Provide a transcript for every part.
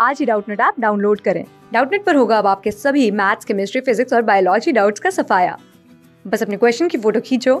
आज ही Doubtnut app download करें डाउटनेट पर होगा अब आपके सभी मैथ्स केमिस्ट्री फिजिक्स और बायोलॉजी डाउट्स का सफाया बस अपने क्वेश्चन की फोटो खींचो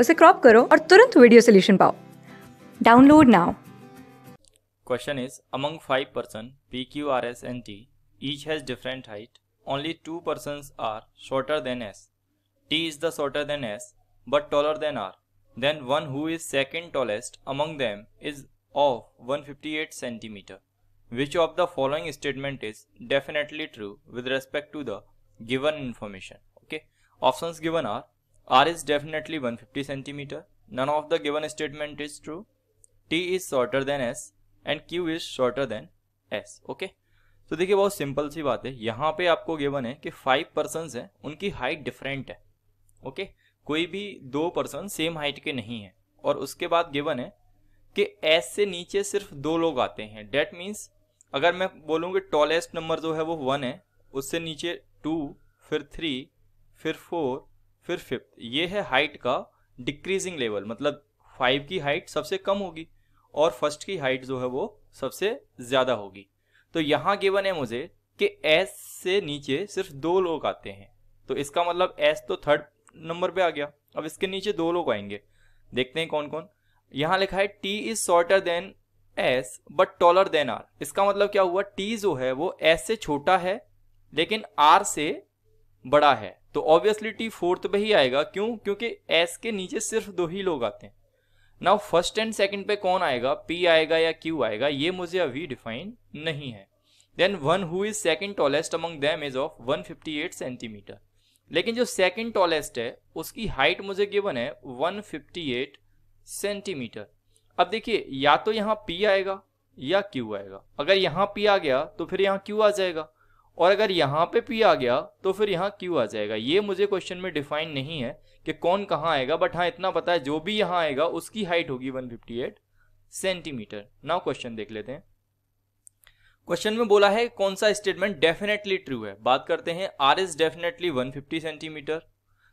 उसे क्रॉप करो और तुरंत वीडियो सोल्यूशन पाओ download now question is among five person P Q R S N T each has different height only two person are shorter than S T is the shorter than S but taller than R then one who is second tallest among them is of one fifty eight centimetre Which of the following statement is definitely true with respect to the given information? Okay. Options given are R is definitely 150 centimeter. None of the given statement is true. T is shorter than S and Q is shorter than S. Okay. तो देखिए बहुत simple सी बात है यहाँ पे आपको given है कि फाइव पर्सन हैं उनकी हाइट डिफरेंट है ओके कोई भी दो पर्सन सेम हाइट के नहीं है और उसके बाद गिवन है कि एस से नीचे सिर्फ दो लोग आते हैं डेट मीन्स अगर मैं बोलूँ कि टॉलेस्ट नंबर जो है वो वन है उससे नीचे टू फिर थ्री फिर फोर फिर फिफ्थ ये है हाइट का डिक्रीजिंग लेवल मतलब फाइव की हाइट सबसे कम होगी और फर्स्ट की हाइट जो है वो सबसे ज़्यादा होगी तो यहाँ गिवन है मुझे कि एस से नीचे सिर्फ दो लोग आते हैं तो इसका मतलब एस तो थर्ड नंबर पे आ गया अब इसके नीचे दो लोग आएंगे देखते हैं कौन कौन यहाँ लिखा है T is shorter than S but taller than R इसका मतलब क्या हुआ टी जो है वो एस से छोटा है लेकिन आर से बड़ा है तो ऑब्वियसली टी फोर्थ पे ही आएगा क्यों क्योंकि एस के नीचे सिर्फ दो ही लोग आते हैं नाउ फर्स्ट एंड सेकंड पे कौन आएगा पी आएगा या क्यू आएगा ये मुझे अभी डिफाइन नहीं है then one who is second tallest among them is of 158 centimetre लेकिन जो सेकंड टॉलेस्ट है उसकी हाइट मुझे गिवन है 158 सेंटीमीटर अब देखिए या तो यहाँ पी आएगा या क्यू आएगा अगर यहाँ पी आ गया तो फिर यहाँ क्यू आ जाएगा और अगर यहाँ पे पी आ गया तो फिर यहाँ क्यू आ जाएगा ये मुझे क्वेश्चन में डिफाइन नहीं है कि कौन कहाँ आएगा बट हाँ इतना पता है जो भी यहाँ आएगा उसकी हाइट होगी 158 सेंटीमीटर नाउ क्वेश्चन देख लेते हैं क्वेश्चन में बोला है कौन सा स्टेटमेंट डेफिनेटली ट्रू है बात करते हैं आर इज डेफिनेटली 150 सेंटीमीटर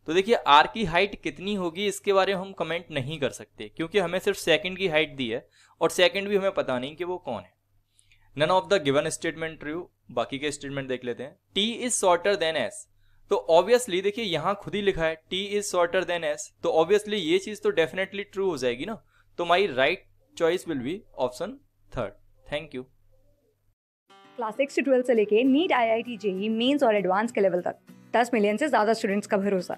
तो देखिए आर की हाइट कितनी होगी इसके बारे में हम कमेंट नहीं कर सकते क्योंकि हमें सिर्फ सेकंड की हाइट दी है और सेकंड भी हमें पता नहीं कि वो कौन है none of the given statement true बाकी के स्टेटमेंट देख लेते हैं T is shorter than S तो ऑब्वियसली देखिए यहाँ खुद ही लिखा है T is shorter than S तो ऑब्वियसली ये चीज तो डेफिनेटली ट्रू हो जाएगी ना तो my right choice will be option third thank you class six से ट्वेल्थ से लेके NEET I I T JEE Mains और एडवांस के लेवल तक दस मिलियन से ज्यादा स्टूडेंट्स का भरोसा